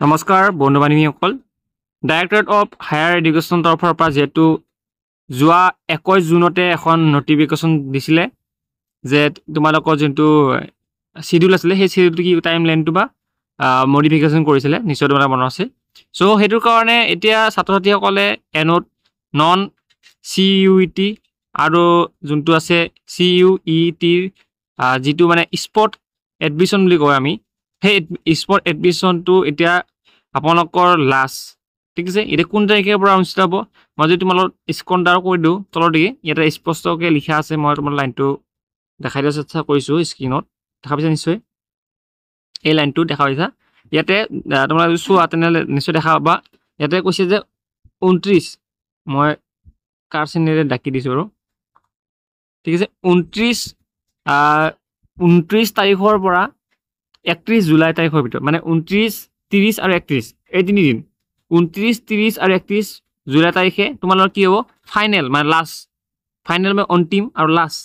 নমস্কাৰ বন্ধু বান্ধৱীসকল ডাইৰেক্টৰেট অফ হায়াৰ এডুকেশ্যন তৰফৰ পৰা যিহেতু যোৱা একৈছ জুনতে এখন নটিফিকেশ্যন দিছিলে যে তোমালোকৰ যোনটো চিডিউল আছিলে সেই চিডিউলটো কি টাইম লাইনটো বা মডিফিকেশ্যন কৰিছিলে নিশ্চয় তোমালোকে মনত আছে চ' সেইটোৰ কাৰণে এতিয়া ছাত্ৰ ছাত্ৰীসকলে এনত non C U E T e আৰু যোনটো আছে চি ইউ ই টিৰ যিটো মানে স্পট এডমিশ্যন বুলি কয় আমি সেই স্পৰ্ট এডমিশ্যনটো এতিয়া আপোনালোকৰ লাষ্ট ঠিক আছে এতিয়া কোন তাৰিখৰ পৰা অনুষ্ঠিত হ'ব মই যদি তোমালোক স্ক্ৰণ্টাৰো কৈ দিওঁ তলৰ দিয়ে ইয়াতে স্পষ্টকৈ লিখা আছে মই তোমাৰ লাইনটো দেখাই দিয়াৰ চেষ্টা কৰিছোঁ স্ক্ৰীণত দেখা পাইছা নিশ্চয় এই লাইনটো দেখা পাইছা ইয়াতে তোমালোকে চোৱা তেনেহ'লে নিশ্চয় দেখা পাবা ইয়াতে কৈছে যে ঊনত্ৰিছ মই কাৰ চিনেৰে ডাকি দিছোঁ আৰু ঠিক আছে ঊনত্ৰিছ ঊনত্ৰিছ তাৰিখৰ পৰা একত্ৰিছ জুলাই তাৰিখৰ ভিতৰত মানে ঊনত্ৰিছ ত্ৰিছ আৰু একত্ৰিছ এই তিনিদিন ঊনত্ৰিছ ত্ৰিছ আৰু একত্ৰিছ জুলাই তাৰিখে তোমালোকৰ কি হ'ব ফাইনেল মানে লাষ্ট ফাইনেল মানে অন্তিম আৰু লাষ্ট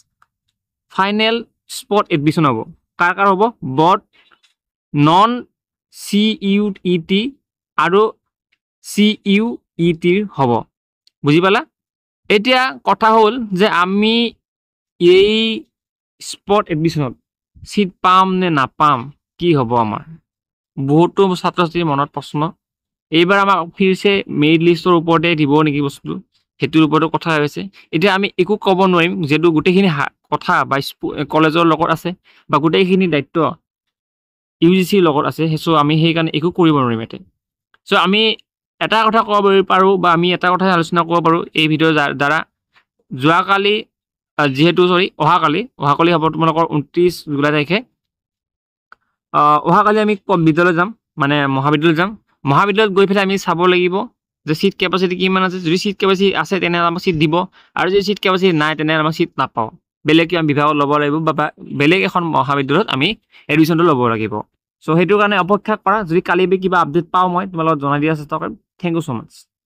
ফাইনেল স্পট এডমিশ্যন হ'ব কাৰ কাৰ হ'ব বট non C U E T আৰু চি ইউ ই টিৰ হ'ব বুজি পালা এতিয়া কথা হ'ল যে আমি এই স্পট এডমিশ্যনত চিট পাম নে নাপাম কি হ'ব আমাৰ বহুতো ছাত্ৰ ছাত্ৰীৰ মনত প্ৰশ্ন এইবাৰ আমাক ফিৰিছে মেৰিট লিষ্টৰ ওপৰতে দিব নেকি বস্তুটো সেইটোৰ ওপৰতো কথা হৈছে এতিয়া আমি একো ক'ব নোৱাৰিম যিহেতু গোটেইখিনি কথা বা কলেজৰ লগত আছে বা গোটেইখিনি দায়িত্ব ইউ জি চিৰ লগত আছে সেই চ' আমি সেইকাৰণে একো কৰিব নোৱাৰিম ইয়াতে চ' আমি এটা কথা ক'ব পাৰোঁ বা আমি এটা কথাই আলোচনা কৰিব পাৰোঁ এই ভিডিঅ'ৰ দ্বাৰা যোৱাকালি যিহেতু চৰি অহাকালি অহাকালি হ'ব তোমালোকৰ ঊনত্ৰিছ জুলাই তাৰিখে অহাকালি আমি বিদ্যালয় যাম মানে মহাবিদ্যালয় যাম মহাবিদ্যালয়ত গৈ পেলাই আমি চাব লাগিব যে চিট কেপাচিটি কিমান আছে যদি চিট কেপাচিটি আছে তেনেহ'লে আমাক ছিট দিব আৰু যদি চিট কেপাচিটি নাই তেনেহ'লে আমাক চিট নাপাওঁ বেলেগ কিবা বিভাগত ল'ব লাগিব বা বেলেগ এখন মহাবিদ্যালয়ত আমি এডমিশ্যনটো ল'ব লাগিব চ' সেইটো কাৰণে অপেক্ষা কৰা যদি কালি কিবা আপডেট পাওঁ মই তোমালোকক জনাই দিয়াৰ চেষ্টা কৰিম থেংক ইউ ছ' মাছ